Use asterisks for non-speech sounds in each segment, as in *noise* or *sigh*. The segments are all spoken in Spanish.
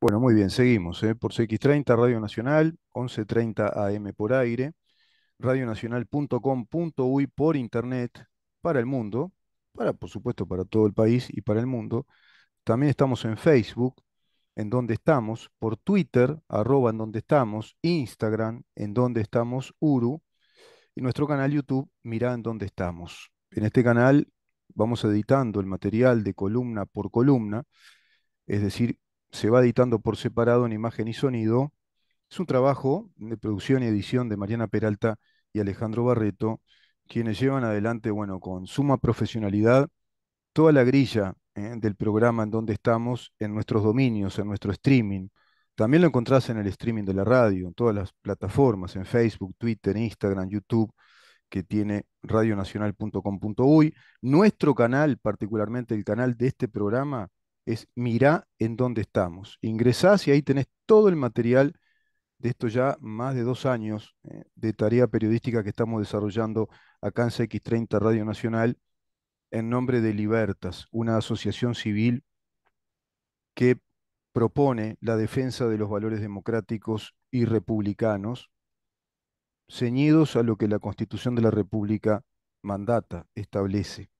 Bueno, muy bien, seguimos ¿eh? por CX30, Radio Nacional, 11.30 AM por aire, radionacional.com.uy por internet, para el mundo, para por supuesto para todo el país y para el mundo. También estamos en Facebook, en donde estamos, por Twitter, arroba en donde estamos, Instagram, en donde estamos, Uru, y nuestro canal YouTube, Mirá en donde estamos. En este canal vamos editando el material de columna por columna, es decir, se va editando por separado en imagen y sonido. Es un trabajo de producción y edición de Mariana Peralta y Alejandro Barreto, quienes llevan adelante, bueno, con suma profesionalidad, toda la grilla ¿eh? del programa en donde estamos, en nuestros dominios, en nuestro streaming. También lo encontrás en el streaming de la radio, en todas las plataformas, en Facebook, Twitter, Instagram, YouTube, que tiene radionacional.com.uy. Nuestro canal, particularmente el canal de este programa, es mirá en dónde estamos. Ingresás y ahí tenés todo el material de esto ya más de dos años eh, de tarea periodística que estamos desarrollando a en CX30 Radio Nacional en nombre de Libertas, una asociación civil que propone la defensa de los valores democráticos y republicanos ceñidos a lo que la Constitución de la República mandata, establece.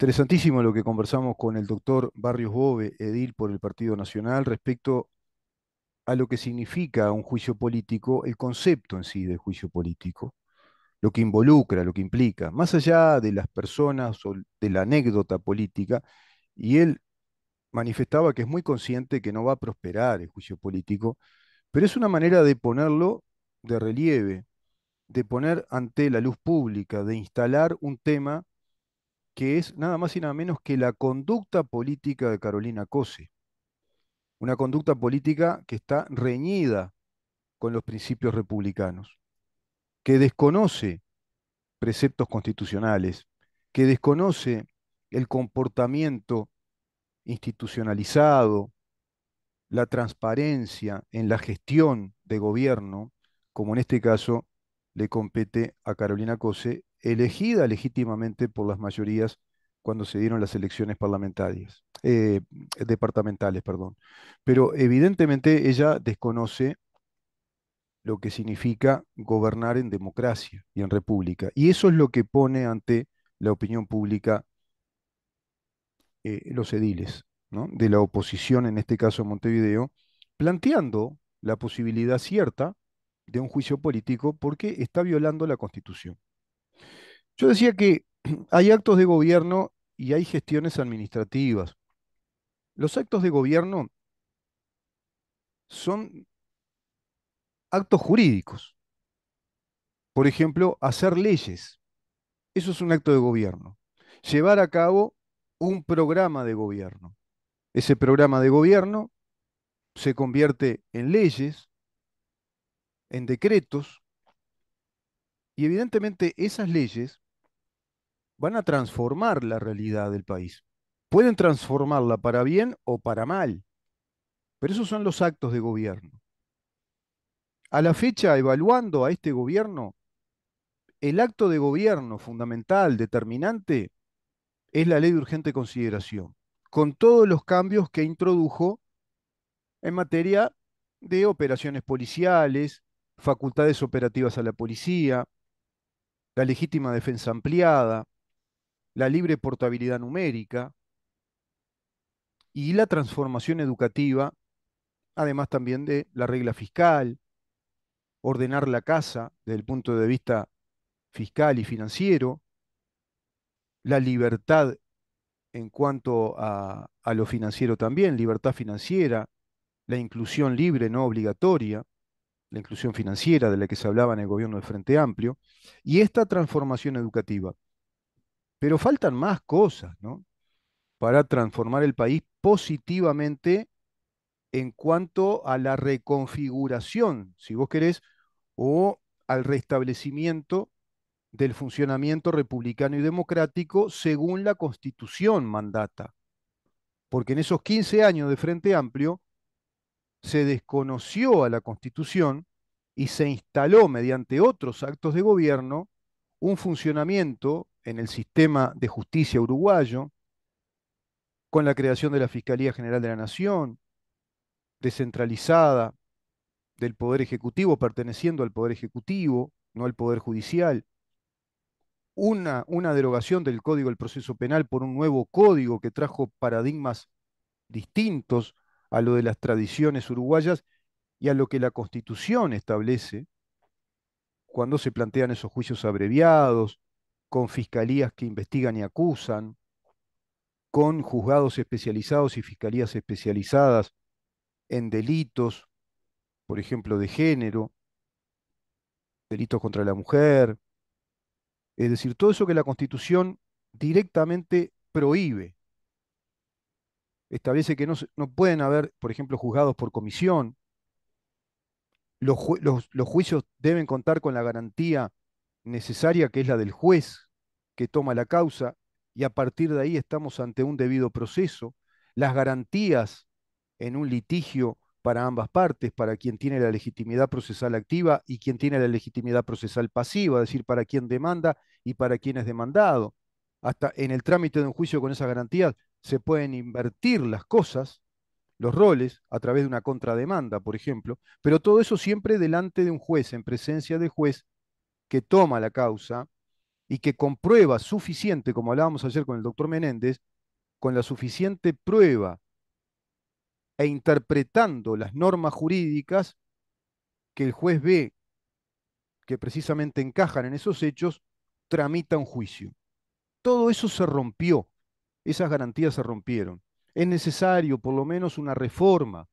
Interesantísimo lo que conversamos con el doctor Barrios Bove, edil por el Partido Nacional, respecto a lo que significa un juicio político, el concepto en sí de juicio político, lo que involucra, lo que implica, más allá de las personas o de la anécdota política, y él manifestaba que es muy consciente que no va a prosperar el juicio político, pero es una manera de ponerlo de relieve, de poner ante la luz pública, de instalar un tema que es nada más y nada menos que la conducta política de Carolina Cose. Una conducta política que está reñida con los principios republicanos, que desconoce preceptos constitucionales, que desconoce el comportamiento institucionalizado, la transparencia en la gestión de gobierno, como en este caso le compete a Carolina Cose elegida legítimamente por las mayorías cuando se dieron las elecciones parlamentarias, eh, departamentales, perdón. Pero evidentemente ella desconoce lo que significa gobernar en democracia y en república. Y eso es lo que pone ante la opinión pública eh, los ediles de la oposición, en este caso Montevideo, planteando la posibilidad cierta de un juicio político porque está violando la constitución. Yo decía que *clears throat* hay actos de gobierno y hay gestiones administrativas. Los actos de gobierno son actos jurídicos. Por ejemplo, hacer leyes. Eso es un acto de gobierno. Llevar a cabo un programa de gobierno. Ese programa de gobierno se convierte en leyes, en decretos, y evidentemente esas leyes van a transformar la realidad del país. Pueden transformarla para bien o para mal, pero esos son los actos de gobierno. A la fecha, evaluando a este gobierno, el acto de gobierno fundamental, determinante, es la ley de urgente consideración, con todos los cambios que introdujo en materia de operaciones policiales, facultades operativas a la policía, la legítima defensa ampliada, la libre portabilidad numérica y la transformación educativa, además también de la regla fiscal, ordenar la casa desde el punto de vista fiscal y financiero, la libertad en cuanto a, lo financiero también, libertad financiera, la inclusión libre, no obligatoria, la inclusión financiera de la que se hablaba en el gobierno del Frente Amplio, y esta transformación educativa. Pero faltan más cosas, Para transformar el país positivamente en cuanto a la reconfiguración, si vos querés, o al restablecimiento del funcionamiento republicano y democrático según la constitución mandata. Porque en esos 15 años de Frente Amplio se desconoció a la constitución y se instaló mediante otros actos de gobierno un funcionamiento en el sistema de justicia uruguayo, con la creación de la Fiscalía General de la Nación, descentralizada del Poder Ejecutivo, perteneciendo al Poder Ejecutivo, no al Poder Judicial, una, una derogación del Código del Proceso Penal por un nuevo código que trajo paradigmas distintos a lo de las tradiciones uruguayas y a lo que la Constitución establece cuando se plantean esos juicios abreviados, con fiscalías que investigan y acusan, con juzgados especializados y fiscalías especializadas en delitos, por ejemplo, de género, delitos contra la mujer, es decir, todo eso que la Constitución directamente prohíbe. Establece que no, pueden haber, por ejemplo, juzgados por comisión. Los, los juicios deben contar con la garantía necesaria que es la del juez que toma la causa y a partir de ahí estamos ante un debido proceso, las garantías en un litigio para ambas partes, para quien tiene la legitimidad procesal activa y quien tiene la legitimidad procesal pasiva, es decir, para quien demanda y para quien es demandado. Hasta en el trámite de un juicio con esas garantías se pueden invertir las cosas, los roles, a través de una contrademanda, por ejemplo, pero todo eso siempre delante de un juez, en presencia del juez, que toma la causa y que comprueba suficiente, como hablábamos ayer con el doctor Menéndez, con la suficiente prueba e interpretando las normas jurídicas que el juez ve que precisamente encajan en esos hechos, tramita un juicio. Todo eso se rompió, esas garantías se rompieron. Es necesario por lo menos una reforma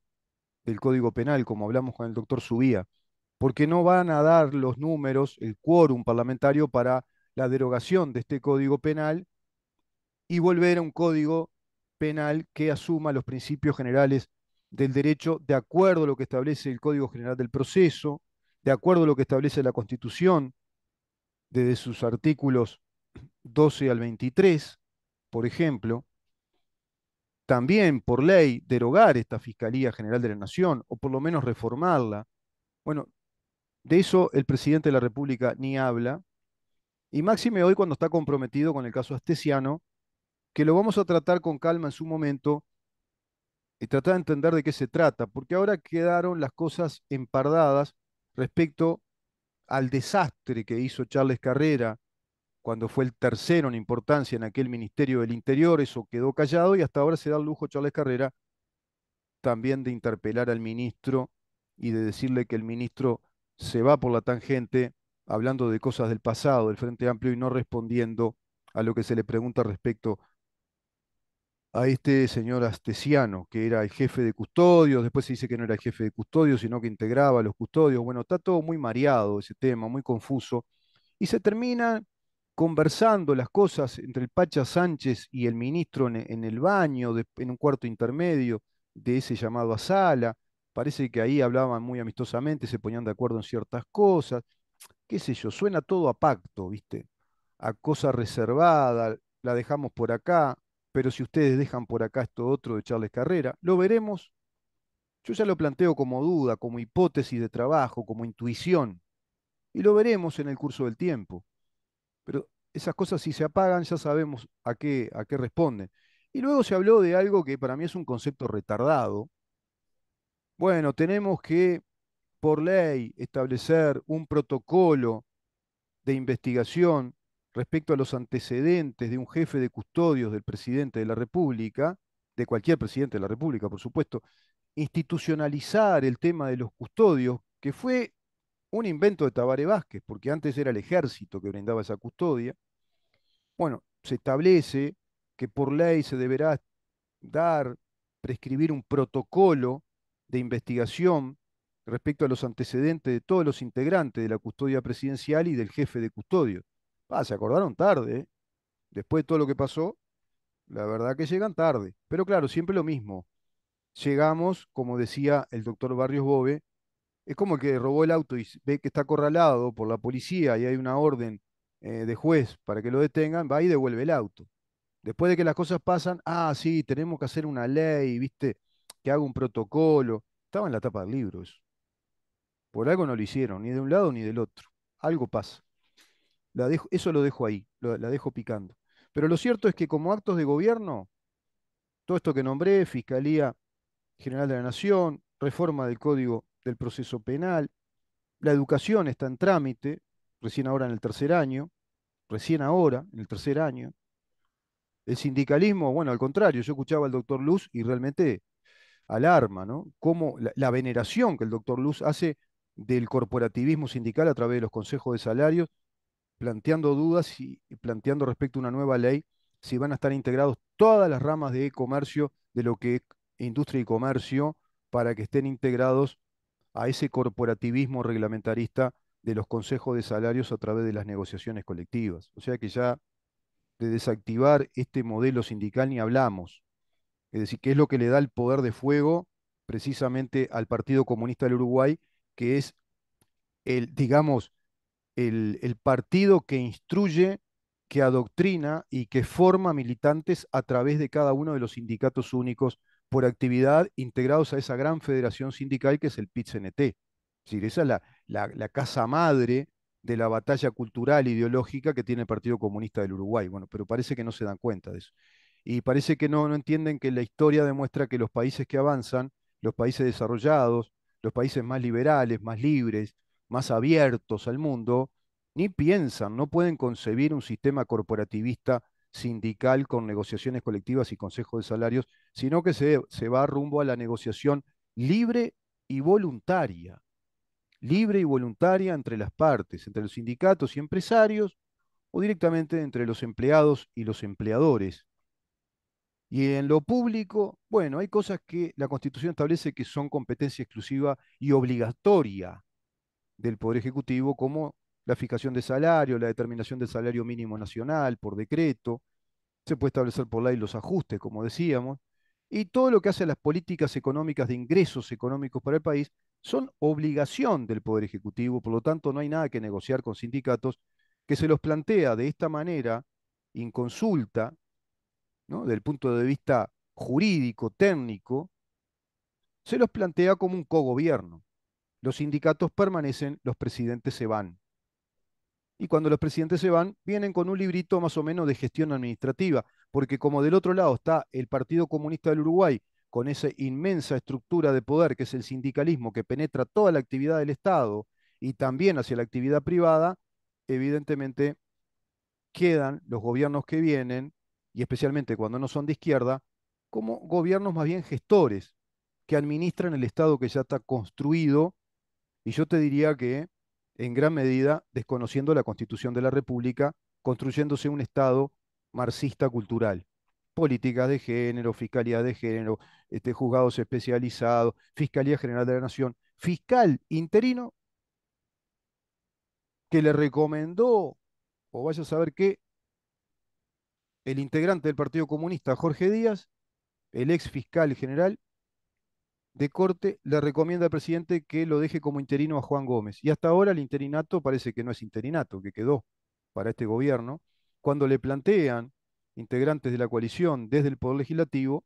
del Código Penal, como hablamos con el doctor Subía, porque no van a dar los números, el quórum parlamentario para la derogación de este código penal y volver a un código penal que asuma los principios generales del derecho de acuerdo a lo que establece el Código General del Proceso, de acuerdo a lo que establece la Constitución, desde sus artículos 12 al 23, por ejemplo, también por ley derogar esta Fiscalía General de la Nación o por lo menos reformarla. Bueno, de eso el presidente de la República ni habla. Y máxime hoy cuando está comprometido con el caso Astesiano, que lo vamos a tratar con calma en su momento y tratar de entender de qué se trata, porque ahora quedaron las cosas empardadas respecto al desastre que hizo Charles Carrera cuando fue el tercero en importancia en aquel Ministerio del Interior, eso quedó callado y hasta ahora se da el lujo Charles Carrera también de interpelar al ministro y de decirle que el ministro se va por la tangente hablando de cosas del pasado, del Frente Amplio, y no respondiendo a lo que se le pregunta respecto a este señor Astesiano, que era el jefe de custodios, después se dice que no era el jefe de custodios, sino que integraba a los custodios. Bueno, está todo muy mareado ese tema, muy confuso, y se termina conversando las cosas entre el Pacha Sánchez y el ministro en, el baño, en un cuarto intermedio de ese llamado a sala. Parece que ahí hablaban muy amistosamente, se ponían de acuerdo en ciertas cosas. Qué sé yo, suena todo a pacto, ¿viste? A cosa reservada, la dejamos por acá, pero si ustedes dejan por acá esto otro de Charles Carrera, lo veremos. Yo ya lo planteo como duda, como hipótesis de trabajo, como intuición, y lo veremos en el curso del tiempo. Pero esas cosas si se apagan ya sabemos a qué, a qué responden. Y luego se habló de algo que para mí es un concepto retardado, bueno, tenemos que, por ley, establecer un protocolo de investigación respecto a los antecedentes de un jefe de custodios del presidente de la República, de cualquier presidente de la República, por supuesto, institucionalizar el tema de los custodios, que fue un invento de Tabaré Vázquez, porque antes era el ejército que brindaba esa custodia. Bueno, se establece que por ley se deberá dar, prescribir un protocolo de investigación respecto a los antecedentes de todos los integrantes de la custodia presidencial y del jefe de custodio. Ah, se acordaron tarde, ¿eh? después de todo lo que pasó, la verdad que llegan tarde. Pero claro, siempre lo mismo. Llegamos, como decía el doctor Barrios Bove, es como que robó el auto y ve que está acorralado por la policía y hay una orden eh, de juez para que lo detengan, va y devuelve el auto. Después de que las cosas pasan, ah, sí, tenemos que hacer una ley, ¿viste? que haga un protocolo. Estaba en la tapa del libro eso. Por algo no lo hicieron, ni de un lado ni del otro. Algo pasa. La dejo, eso lo dejo ahí, la dejo picando. Pero lo cierto es que como actos de gobierno, todo esto que nombré, Fiscalía General de la Nación, reforma del Código del Proceso Penal, la educación está en trámite, recién ahora en el tercer año, recién ahora, en el tercer año. El sindicalismo, bueno, al contrario, yo escuchaba al doctor Luz y realmente alarma, ¿no? Como la, veneración que el doctor Luz hace del corporativismo sindical a través de los consejos de salarios, planteando dudas y planteando respecto a una nueva ley si van a estar integrados todas las ramas de comercio de lo que es industria y comercio para que estén integrados a ese corporativismo reglamentarista de los consejos de salarios a través de las negociaciones colectivas. O sea que ya de desactivar este modelo sindical ni hablamos es decir, que es lo que le da el poder de fuego precisamente al Partido Comunista del Uruguay, que es el, digamos, el, partido que instruye, que adoctrina y que forma militantes a través de cada uno de los sindicatos únicos por actividad integrados a esa gran federación sindical que es el PIT-CNT. Es decir, esa es la, la casa madre de la batalla cultural e ideológica que tiene el Partido Comunista del Uruguay. Bueno, pero parece que no se dan cuenta de eso y parece que no, no entienden que la historia demuestra que los países que avanzan, los países desarrollados, los países más liberales, más libres, más abiertos al mundo, ni piensan, no pueden concebir un sistema corporativista sindical con negociaciones colectivas y consejos de salarios, sino que se, se, va rumbo a la negociación libre y voluntaria, libre y voluntaria entre las partes, entre los sindicatos y empresarios, o directamente entre los empleados y los empleadores. Y en lo público, bueno, hay cosas que la Constitución establece que son competencia exclusiva y obligatoria del Poder Ejecutivo, como la fijación de salario, la determinación del salario mínimo nacional por decreto, se puede establecer por ley los ajustes, como decíamos, y todo lo que hace las políticas económicas de ingresos económicos para el país son obligación del Poder Ejecutivo, por lo tanto no hay nada que negociar con sindicatos que se los plantea de esta manera, inconsulta, del punto de vista jurídico, técnico, se los plantea como un cogobierno. Los sindicatos permanecen, los presidentes se van. Y cuando los presidentes se van, vienen con un librito más o menos de gestión administrativa, porque como del otro lado está el Partido Comunista del Uruguay, con esa inmensa estructura de poder que es el sindicalismo, que penetra toda la actividad del Estado y también hacia la actividad privada, evidentemente quedan los gobiernos que vienen y especialmente cuando no son de izquierda, como gobiernos más bien gestores que administran el Estado que ya está construido, y yo te diría que en gran medida desconociendo la constitución de la República, construyéndose un Estado marxista cultural. Políticas de género, fiscalía de género, este, juzgados especializados, Fiscalía General de la Nación, fiscal interino que le recomendó, o vaya a saber qué, el integrante del Partido Comunista, Jorge Díaz, el ex fiscal general de corte, le recomienda al presidente que lo deje como interino a Juan Gómez. Y hasta ahora el interinato parece que no es interinato, que quedó para este gobierno. Cuando le plantean integrantes de la coalición desde el Poder Legislativo,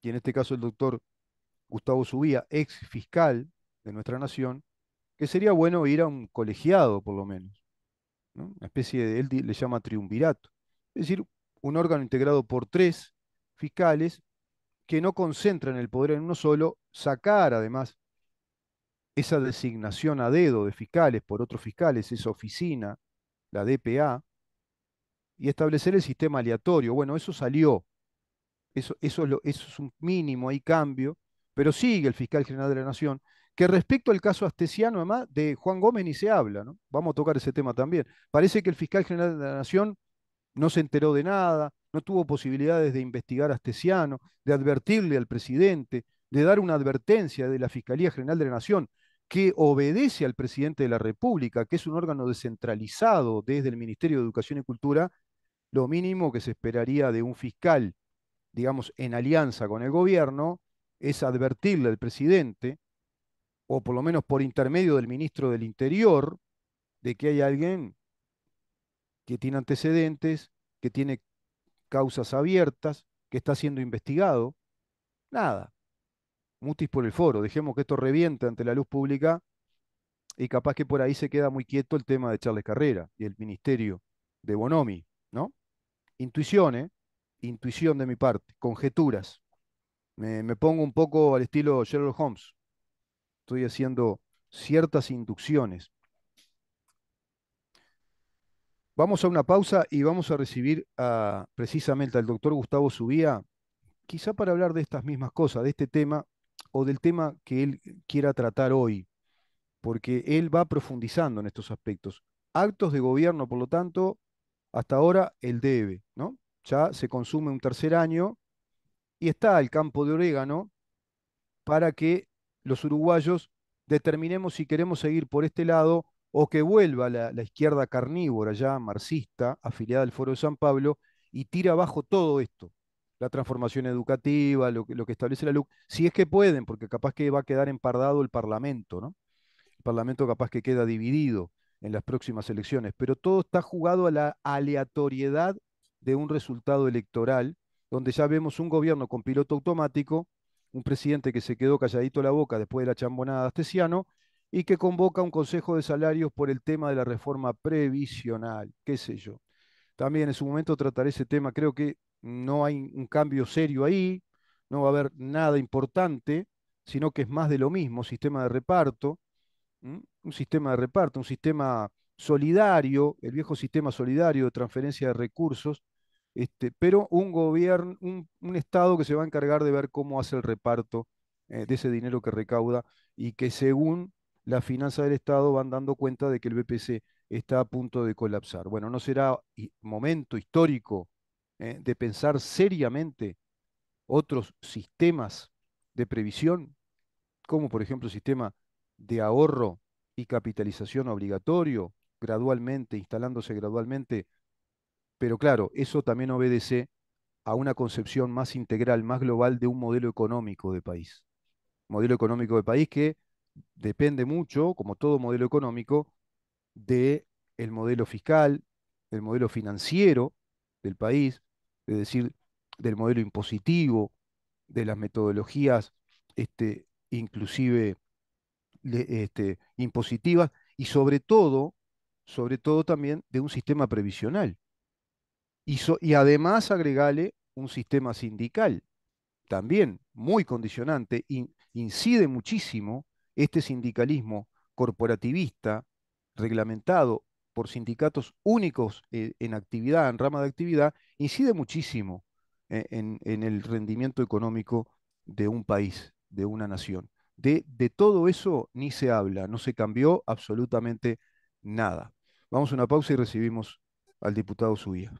y en este caso el doctor Gustavo Subía, ex fiscal de nuestra nación, que sería bueno ir a un colegiado, por lo menos. Una especie de, él le llama triunvirato. Es decir, un órgano integrado por tres fiscales que no concentran el poder en uno solo, sacar además esa designación a dedo de fiscales por otros fiscales, esa oficina, la DPA, y establecer el sistema aleatorio. Bueno, eso salió, eso, eso, es, es un mínimo, hay cambio, pero sigue el fiscal general de la Nación, que respecto al caso astesiano, además, de Juan Gómez ni se habla, ¿no? Vamos a tocar ese tema también. Parece que el fiscal general de la Nación no se enteró de nada, no tuvo posibilidades de investigar a Astesiano, de advertirle al presidente, de dar una advertencia de la Fiscalía General de la Nación, que obedece al presidente de la República, que es un órgano descentralizado desde el Ministerio de Educación y Cultura, lo mínimo que se esperaría de un fiscal, digamos, en alianza con el gobierno, es advertirle al presidente, o por lo menos por intermedio del ministro del Interior, de que hay alguien que tiene antecedentes, que tiene causas abiertas, que está siendo investigado. Nada. Mutis por el foro. Dejemos que esto reviente ante la luz pública y capaz que por ahí se queda muy quieto el tema de Charles Carrera y el ministerio de Bonomi, ¿no? Intuiciones, ¿eh? intuición de mi parte, conjeturas. Me, me pongo un poco al estilo Sherlock Holmes. Estoy haciendo ciertas inducciones Vamos a una pausa y vamos a recibir precisamente al doctor Gustavo Subía, quizá para hablar de estas mismas cosas, de este tema o del tema que él quiera tratar hoy, porque él va profundizando en estos aspectos. Actos de gobierno, por lo tanto, hasta ahora él debe, ¿no? Ya se consume un tercer año y está el campo de orégano para que los uruguayos determinemos si queremos seguir por este lado o que vuelva la, izquierda carnívora, ya marxista, afiliada al Foro de San Pablo, y tira abajo todo esto, la transformación educativa, lo que, lo que establece la LUC, si es que pueden, porque capaz que va a quedar empardado el Parlamento, ¿no? El Parlamento capaz que queda dividido en las próximas elecciones, pero todo está jugado a la aleatoriedad de un resultado electoral, donde ya vemos un gobierno con piloto automático, un presidente que se quedó calladito la boca después de la chambonada de Astesiano, y que convoca un consejo de salarios por el tema de la reforma previsional, qué sé yo. También en su momento trataré ese tema, creo que no hay un cambio serio ahí, no va a haber nada importante, sino que es más de lo mismo, sistema de reparto, un sistema de reparto, un sistema solidario, el viejo sistema solidario de transferencia de recursos, este, pero un gobierno, un, Estado que se va a encargar de ver cómo hace el reparto eh, de ese dinero que recauda y que según la finanza del Estado van dando cuenta de que el BPC está a punto de colapsar. Bueno, ¿no será momento histórico eh, de pensar seriamente otros sistemas de previsión, como por ejemplo el sistema de ahorro y capitalización obligatorio, gradualmente, instalándose gradualmente? Pero claro, eso también obedece a una concepción más integral, más global de un modelo económico de país. Modelo económico de país que depende mucho, como todo modelo económico, del modelo fiscal, del modelo financiero del país, es decir, del modelo impositivo, de las metodologías este, inclusive este, impositivas y sobre todo, sobre todo también de un sistema previsional. Y, además agregale un sistema sindical, también muy condicionante, incide muchísimo este sindicalismo corporativista, reglamentado por sindicatos únicos eh, en actividad, en rama de actividad, incide muchísimo eh, en, el rendimiento económico de un país, de una nación. De, todo eso ni se habla, no se cambió absolutamente nada. Vamos a una pausa y recibimos al diputado Zubia.